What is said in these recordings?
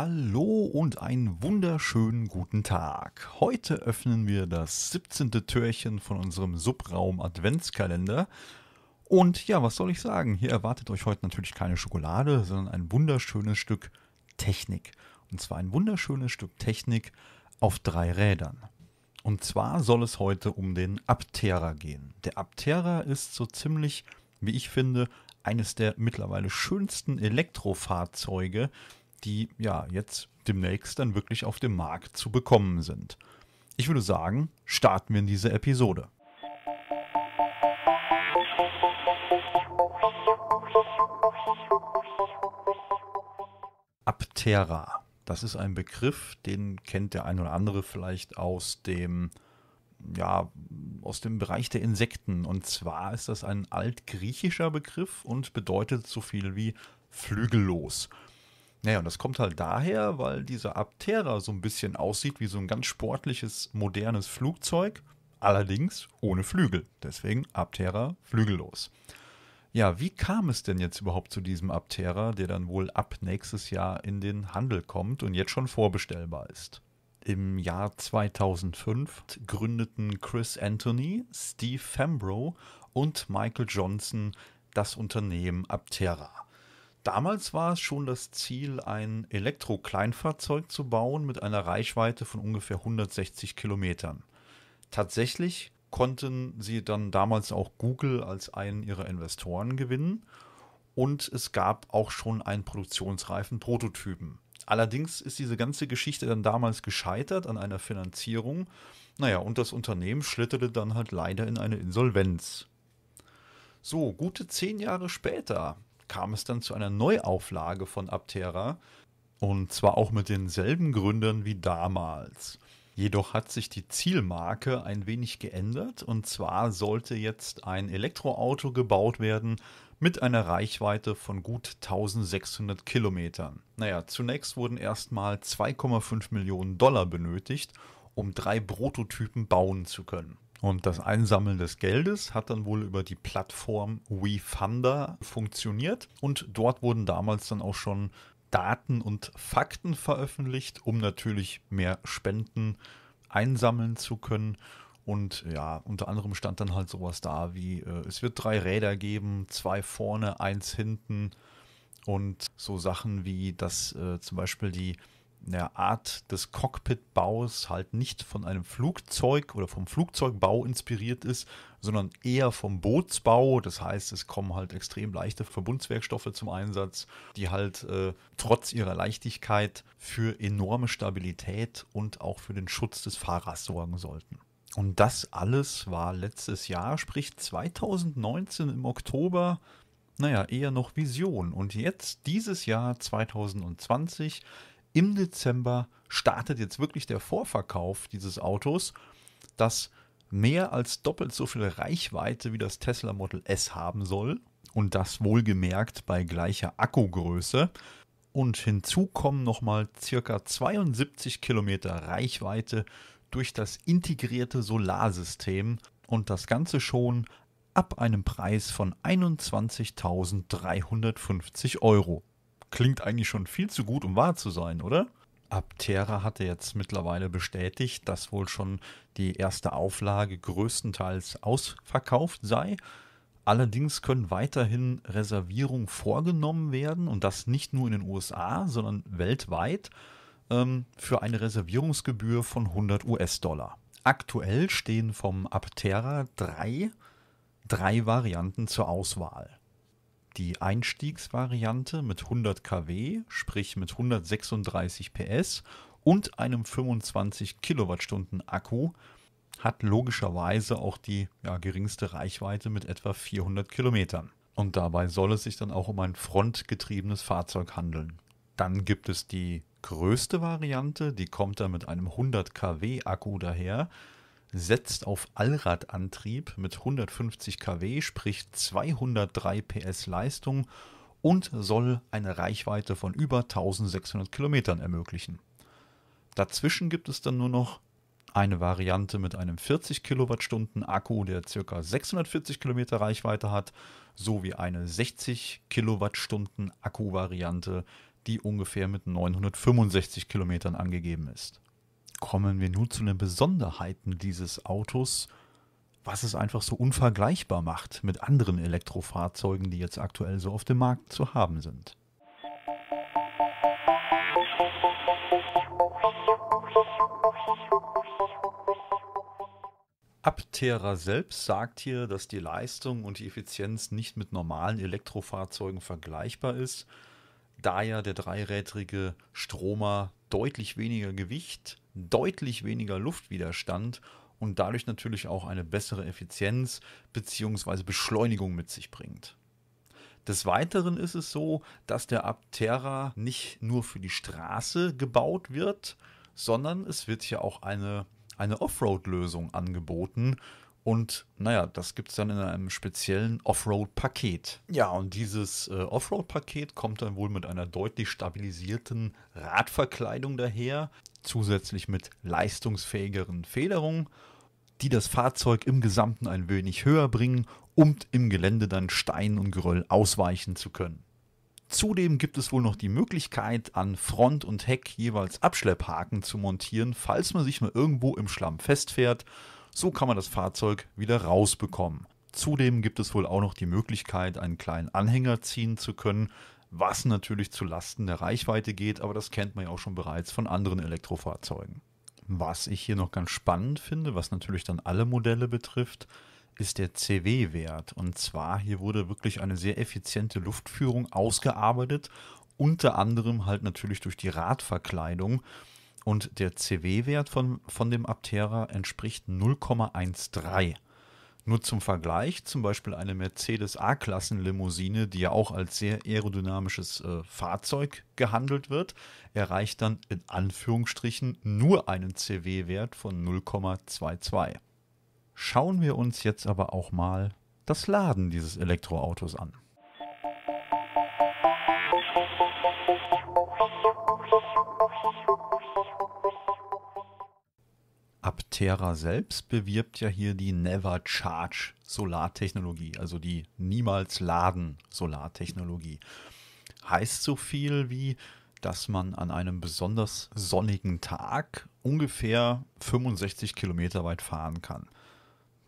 Hallo und einen wunderschönen guten Tag. Heute öffnen wir das 17. Türchen von unserem Subraum Adventskalender. Und ja, was soll ich sagen? Hier erwartet euch heute natürlich keine Schokolade, sondern ein wunderschönes Stück Technik. Und zwar ein wunderschönes Stück Technik auf drei Rädern. Und zwar soll es heute um den Abtera gehen. Der Abtera ist so ziemlich, wie ich finde, eines der mittlerweile schönsten Elektrofahrzeuge, die ja jetzt demnächst dann wirklich auf dem Markt zu bekommen sind. Ich würde sagen, starten wir in diese Episode. Abtera, Das ist ein Begriff, den kennt der ein oder andere vielleicht aus dem ja, aus dem Bereich der Insekten. Und zwar ist das ein altgriechischer Begriff und bedeutet so viel wie flügellos. Naja, und das kommt halt daher, weil dieser Abtera so ein bisschen aussieht wie so ein ganz sportliches, modernes Flugzeug, allerdings ohne Flügel. Deswegen Abtera flügellos. Ja, wie kam es denn jetzt überhaupt zu diesem Abtera, der dann wohl ab nächstes Jahr in den Handel kommt und jetzt schon vorbestellbar ist? Im Jahr 2005 gründeten Chris Anthony, Steve Fambro und Michael Johnson das Unternehmen Abtera. Damals war es schon das Ziel, ein Elektro-Kleinfahrzeug zu bauen mit einer Reichweite von ungefähr 160 Kilometern. Tatsächlich konnten sie dann damals auch Google als einen ihrer Investoren gewinnen und es gab auch schon einen produktionsreifen Prototypen. Allerdings ist diese ganze Geschichte dann damals gescheitert an einer Finanzierung. Naja, und das Unternehmen schlitterte dann halt leider in eine Insolvenz. So, gute zehn Jahre später, kam es dann zu einer Neuauflage von Abtera. Und zwar auch mit denselben Gründern wie damals. Jedoch hat sich die Zielmarke ein wenig geändert. Und zwar sollte jetzt ein Elektroauto gebaut werden mit einer Reichweite von gut 1600 Kilometern. Naja, zunächst wurden erstmal 2,5 Millionen Dollar benötigt, um drei Prototypen bauen zu können. Und das Einsammeln des Geldes hat dann wohl über die Plattform WeFunder funktioniert. Und dort wurden damals dann auch schon Daten und Fakten veröffentlicht, um natürlich mehr Spenden einsammeln zu können. Und ja, unter anderem stand dann halt sowas da wie, äh, es wird drei Räder geben, zwei vorne, eins hinten. Und so Sachen wie, dass äh, zum Beispiel die eine Art des Cockpitbaus halt nicht von einem Flugzeug oder vom Flugzeugbau inspiriert ist, sondern eher vom Bootsbau. Das heißt, es kommen halt extrem leichte Verbundswerkstoffe zum Einsatz, die halt äh, trotz ihrer Leichtigkeit für enorme Stabilität und auch für den Schutz des Fahrers sorgen sollten. Und das alles war letztes Jahr, sprich 2019 im Oktober, naja, eher noch Vision. Und jetzt, dieses Jahr 2020, im Dezember startet jetzt wirklich der Vorverkauf dieses Autos, das mehr als doppelt so viel Reichweite wie das Tesla Model S haben soll. Und das wohlgemerkt bei gleicher Akkugröße. Und hinzu kommen nochmal ca. 72 Kilometer Reichweite durch das integrierte Solarsystem. Und das Ganze schon ab einem Preis von 21.350 Euro klingt eigentlich schon viel zu gut, um wahr zu sein, oder? Abtera hatte jetzt mittlerweile bestätigt, dass wohl schon die erste Auflage größtenteils ausverkauft sei. Allerdings können weiterhin Reservierungen vorgenommen werden und das nicht nur in den USA, sondern weltweit ähm, für eine Reservierungsgebühr von 100 US-Dollar. Aktuell stehen vom Abtera drei, drei Varianten zur Auswahl die Einstiegsvariante mit 100 kW, sprich mit 136 PS und einem 25 Kilowattstunden Akku hat logischerweise auch die ja, geringste Reichweite mit etwa 400 Kilometern. Und dabei soll es sich dann auch um ein frontgetriebenes Fahrzeug handeln. Dann gibt es die größte Variante, die kommt dann mit einem 100 kW Akku daher setzt auf Allradantrieb mit 150 kW, sprich 203 PS Leistung und soll eine Reichweite von über 1600 Kilometern ermöglichen. Dazwischen gibt es dann nur noch eine Variante mit einem 40 Kilowattstunden Akku, der ca. 640 Kilometer Reichweite hat, sowie eine 60 Kilowattstunden Akku-Variante, die ungefähr mit 965 Kilometern angegeben ist kommen wir nun zu den Besonderheiten dieses Autos, was es einfach so unvergleichbar macht mit anderen Elektrofahrzeugen, die jetzt aktuell so auf dem Markt zu haben sind. Abtera selbst sagt hier, dass die Leistung und die Effizienz nicht mit normalen Elektrofahrzeugen vergleichbar ist, da ja der dreirädrige Stromer deutlich weniger Gewicht deutlich weniger Luftwiderstand und dadurch natürlich auch eine bessere Effizienz bzw. Beschleunigung mit sich bringt. Des Weiteren ist es so, dass der Abtera nicht nur für die Straße gebaut wird, sondern es wird hier auch eine, eine Offroad-Lösung angeboten, und naja, das gibt es dann in einem speziellen Offroad-Paket. Ja, und dieses äh, Offroad-Paket kommt dann wohl mit einer deutlich stabilisierten Radverkleidung daher, zusätzlich mit leistungsfähigeren Federungen, die das Fahrzeug im Gesamten ein wenig höher bringen, um im Gelände dann Stein und Geröll ausweichen zu können. Zudem gibt es wohl noch die Möglichkeit, an Front und Heck jeweils Abschlepphaken zu montieren, falls man sich mal irgendwo im Schlamm festfährt so kann man das Fahrzeug wieder rausbekommen. Zudem gibt es wohl auch noch die Möglichkeit, einen kleinen Anhänger ziehen zu können, was natürlich zu Lasten der Reichweite geht, aber das kennt man ja auch schon bereits von anderen Elektrofahrzeugen. Was ich hier noch ganz spannend finde, was natürlich dann alle Modelle betrifft, ist der CW-Wert. Und zwar hier wurde wirklich eine sehr effiziente Luftführung ausgearbeitet, unter anderem halt natürlich durch die Radverkleidung und der CW-Wert von, von dem Aptera entspricht 0,13. Nur zum Vergleich, zum Beispiel eine Mercedes A-Klassen-Limousine, die ja auch als sehr aerodynamisches äh, Fahrzeug gehandelt wird, erreicht dann in Anführungsstrichen nur einen CW-Wert von 0,22. Schauen wir uns jetzt aber auch mal das Laden dieses Elektroautos an. Aptera selbst bewirbt ja hier die Never Charge Solartechnologie, also die niemals laden Solartechnologie. Heißt so viel wie, dass man an einem besonders sonnigen Tag ungefähr 65 Kilometer weit fahren kann.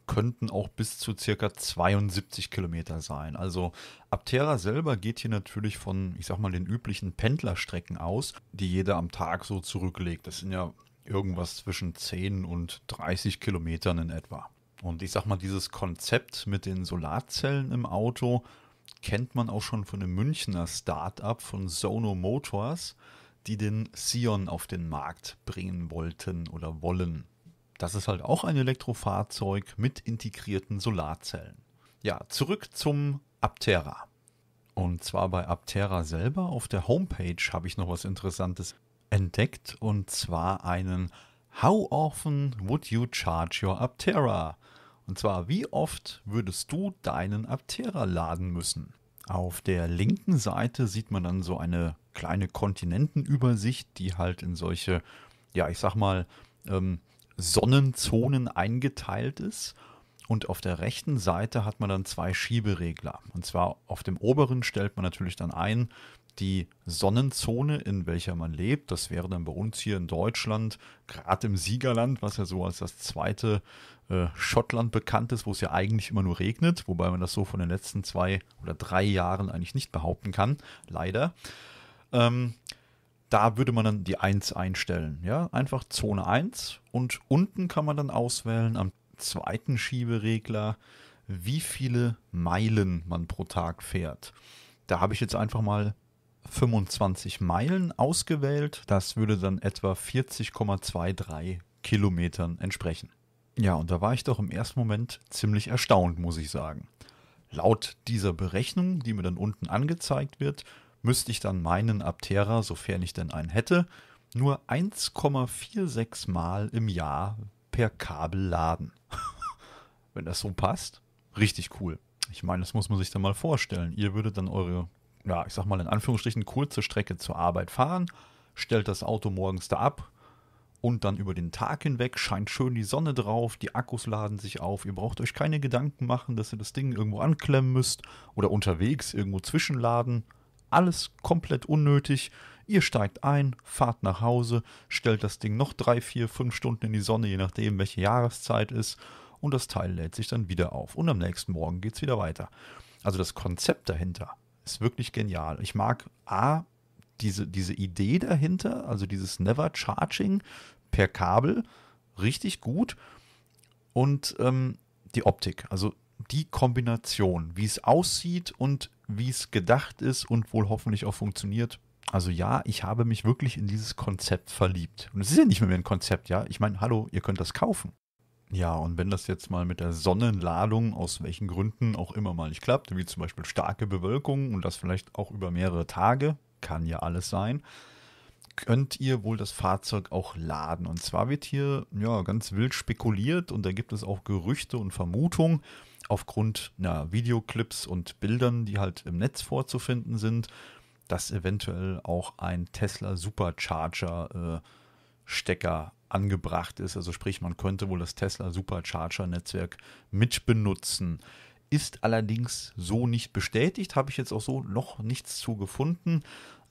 Könnten auch bis zu circa 72 Kilometer sein. Also Aptera selber geht hier natürlich von, ich sag mal, den üblichen Pendlerstrecken aus, die jeder am Tag so zurücklegt. Das sind ja irgendwas zwischen 10 und 30 Kilometern in etwa. Und ich sag mal, dieses Konzept mit den Solarzellen im Auto kennt man auch schon von einem Münchner Start-up von Sono Motors, die den Sion auf den Markt bringen wollten oder wollen. Das ist halt auch ein Elektrofahrzeug mit integrierten Solarzellen. Ja, zurück zum Aptera. Und zwar bei Aptera selber auf der Homepage habe ich noch was Interessantes entdeckt und zwar einen How often would you charge your Aptera? Und zwar, wie oft würdest du deinen Aptera laden müssen? Auf der linken Seite sieht man dann so eine kleine Kontinentenübersicht, die halt in solche, ja, ich sag mal, ähm, Sonnenzonen eingeteilt ist. Und auf der rechten Seite hat man dann zwei Schieberegler. Und zwar auf dem oberen stellt man natürlich dann ein, die Sonnenzone, in welcher man lebt. Das wäre dann bei uns hier in Deutschland, gerade im Siegerland, was ja so als das zweite äh, Schottland bekannt ist, wo es ja eigentlich immer nur regnet, wobei man das so von den letzten zwei oder drei Jahren eigentlich nicht behaupten kann, leider. Ähm, da würde man dann die 1 einstellen. Ja, einfach Zone 1 und unten kann man dann auswählen am zweiten Schieberegler, wie viele Meilen man pro Tag fährt. Da habe ich jetzt einfach mal 25 Meilen ausgewählt. Das würde dann etwa 40,23 Kilometern entsprechen. Ja, und da war ich doch im ersten Moment ziemlich erstaunt, muss ich sagen. Laut dieser Berechnung, die mir dann unten angezeigt wird, müsste ich dann meinen Abtera, sofern ich denn einen hätte, nur 1,46 Mal im Jahr per Kabel laden. Wenn das so passt, richtig cool. Ich meine, das muss man sich dann mal vorstellen. Ihr würdet dann eure ja, ich sag mal in Anführungsstrichen, kurze Strecke zur Arbeit fahren, stellt das Auto morgens da ab und dann über den Tag hinweg scheint schön die Sonne drauf, die Akkus laden sich auf, ihr braucht euch keine Gedanken machen, dass ihr das Ding irgendwo anklemmen müsst oder unterwegs irgendwo zwischenladen. Alles komplett unnötig. Ihr steigt ein, fahrt nach Hause, stellt das Ding noch drei, vier, fünf Stunden in die Sonne, je nachdem, welche Jahreszeit ist, und das Teil lädt sich dann wieder auf. Und am nächsten Morgen geht es wieder weiter. Also das Konzept dahinter ist wirklich genial. Ich mag A, diese, diese Idee dahinter, also dieses Never Charging per Kabel, richtig gut. Und ähm, die Optik, also die Kombination, wie es aussieht und wie es gedacht ist und wohl hoffentlich auch funktioniert. Also ja, ich habe mich wirklich in dieses Konzept verliebt. Und es ist ja nicht mehr ein Konzept, ja. Ich meine, hallo, ihr könnt das kaufen. Ja, und wenn das jetzt mal mit der Sonnenladung aus welchen Gründen auch immer mal nicht klappt, wie zum Beispiel starke Bewölkung und das vielleicht auch über mehrere Tage, kann ja alles sein, könnt ihr wohl das Fahrzeug auch laden. Und zwar wird hier ja, ganz wild spekuliert und da gibt es auch Gerüchte und Vermutungen aufgrund na, Videoclips und Bildern, die halt im Netz vorzufinden sind, dass eventuell auch ein Tesla Supercharger äh, Stecker angebracht ist. Also sprich, man könnte wohl das Tesla Supercharger-Netzwerk mitbenutzen. Ist allerdings so nicht bestätigt, habe ich jetzt auch so noch nichts zu gefunden.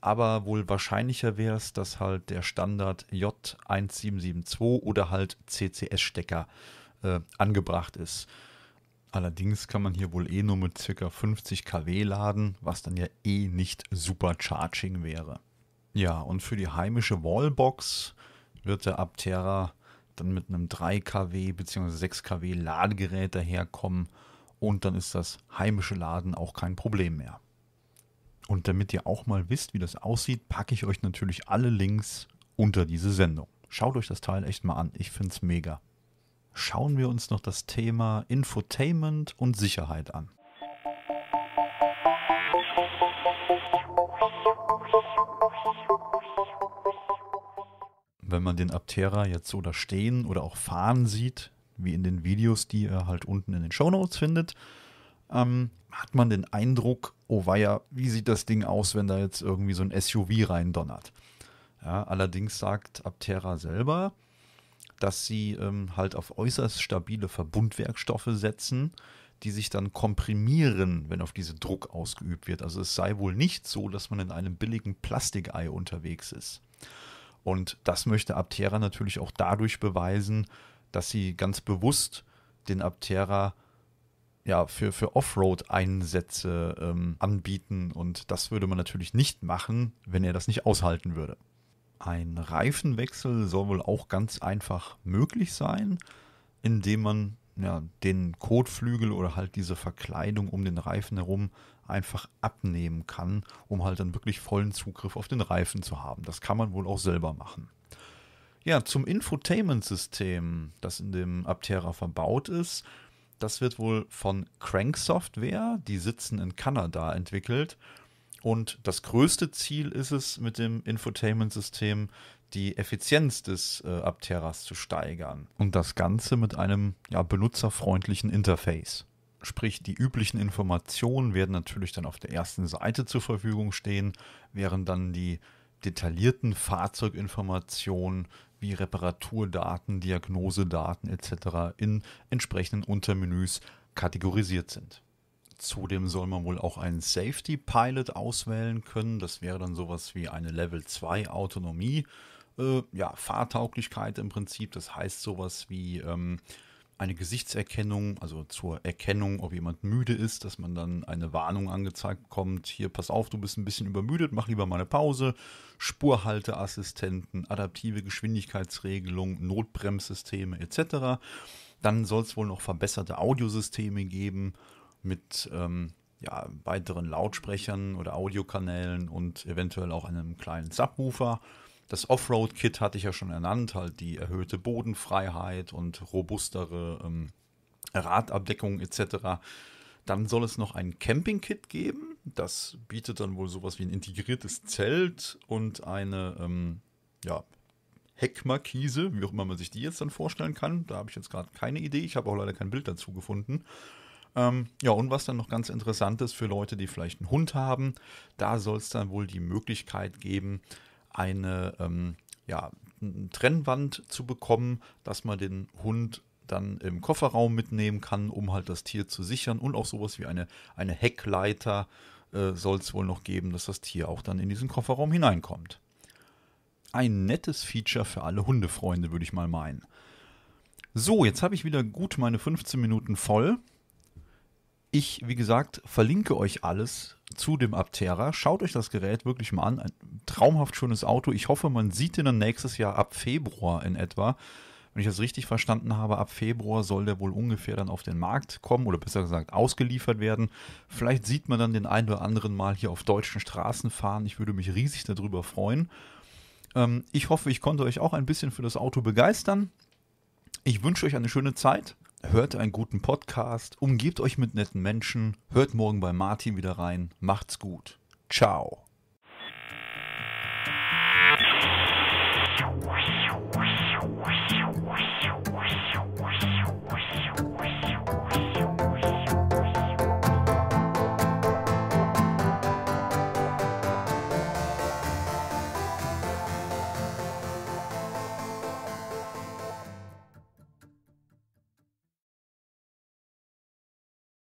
Aber wohl wahrscheinlicher wäre es, dass halt der Standard J1772 oder halt CCS-Stecker äh, angebracht ist. Allerdings kann man hier wohl eh nur mit ca. 50 kW laden, was dann ja eh nicht Supercharging wäre. Ja, und für die heimische Wallbox wird der Abtera dann mit einem 3 kW bzw. 6 kW Ladegerät daherkommen und dann ist das heimische Laden auch kein Problem mehr. Und damit ihr auch mal wisst, wie das aussieht, packe ich euch natürlich alle Links unter diese Sendung. Schaut euch das Teil echt mal an, ich finde es mega. Schauen wir uns noch das Thema Infotainment und Sicherheit an. wenn man den Aptera jetzt oder stehen oder auch fahren sieht, wie in den Videos, die ihr halt unten in den Shownotes findet, ähm, hat man den Eindruck, oh weia, wie sieht das Ding aus, wenn da jetzt irgendwie so ein SUV reindonnert. Ja, allerdings sagt Aptera selber, dass sie ähm, halt auf äußerst stabile Verbundwerkstoffe setzen, die sich dann komprimieren, wenn auf diese Druck ausgeübt wird. Also es sei wohl nicht so, dass man in einem billigen Plastikei unterwegs ist. Und das möchte Abtera natürlich auch dadurch beweisen, dass sie ganz bewusst den Abtera ja, für, für Offroad-Einsätze ähm, anbieten. Und das würde man natürlich nicht machen, wenn er das nicht aushalten würde. Ein Reifenwechsel soll wohl auch ganz einfach möglich sein, indem man ja, den Kotflügel oder halt diese Verkleidung um den Reifen herum einfach abnehmen kann, um halt dann wirklich vollen Zugriff auf den Reifen zu haben. Das kann man wohl auch selber machen. Ja, zum Infotainment-System, das in dem Aptera verbaut ist, das wird wohl von Crank Software, die sitzen in Kanada, entwickelt. Und das größte Ziel ist es mit dem Infotainment-System, die Effizienz des äh, Apteras zu steigern. Und das Ganze mit einem ja, benutzerfreundlichen Interface. Sprich, die üblichen Informationen werden natürlich dann auf der ersten Seite zur Verfügung stehen, während dann die detaillierten Fahrzeuginformationen wie Reparaturdaten, Diagnosedaten etc. in entsprechenden Untermenüs kategorisiert sind. Zudem soll man wohl auch einen Safety Pilot auswählen können. Das wäre dann sowas wie eine Level 2 Autonomie äh, ja, Fahrtauglichkeit im Prinzip. Das heißt sowas wie ähm, eine Gesichtserkennung, also zur Erkennung, ob jemand müde ist, dass man dann eine Warnung angezeigt bekommt. Hier, pass auf, du bist ein bisschen übermüdet, mach lieber mal eine Pause. Spurhalteassistenten, adaptive Geschwindigkeitsregelung, Notbremssysteme etc. Dann soll es wohl noch verbesserte Audiosysteme geben mit ähm, ja, weiteren Lautsprechern oder Audiokanälen und eventuell auch einem kleinen Subwoofer. Das Offroad-Kit hatte ich ja schon ernannt, halt die erhöhte Bodenfreiheit und robustere ähm, Radabdeckung etc. Dann soll es noch ein Camping-Kit geben. Das bietet dann wohl sowas wie ein integriertes Zelt und eine ähm, ja, Heckmarkise, wie auch immer man sich die jetzt dann vorstellen kann. Da habe ich jetzt gerade keine Idee. Ich habe auch leider kein Bild dazu gefunden. Ähm, ja, und was dann noch ganz interessant ist für Leute, die vielleicht einen Hund haben, da soll es dann wohl die Möglichkeit geben, eine ähm, ja, Trennwand zu bekommen, dass man den Hund dann im Kofferraum mitnehmen kann, um halt das Tier zu sichern und auch sowas wie eine, eine Heckleiter äh, soll es wohl noch geben, dass das Tier auch dann in diesen Kofferraum hineinkommt. Ein nettes Feature für alle Hundefreunde, würde ich mal meinen. So, jetzt habe ich wieder gut meine 15 Minuten voll. Ich, wie gesagt, verlinke euch alles zu dem Abtera. Schaut euch das Gerät wirklich mal an. Ein traumhaft schönes Auto. Ich hoffe, man sieht ihn dann nächstes Jahr ab Februar in etwa. Wenn ich das richtig verstanden habe, ab Februar soll der wohl ungefähr dann auf den Markt kommen oder besser gesagt ausgeliefert werden. Vielleicht sieht man dann den einen oder anderen mal hier auf deutschen Straßen fahren. Ich würde mich riesig darüber freuen. Ähm, ich hoffe, ich konnte euch auch ein bisschen für das Auto begeistern. Ich wünsche euch eine schöne Zeit hört einen guten Podcast, umgebt euch mit netten Menschen, hört morgen bei Martin wieder rein. Macht's gut. Ciao.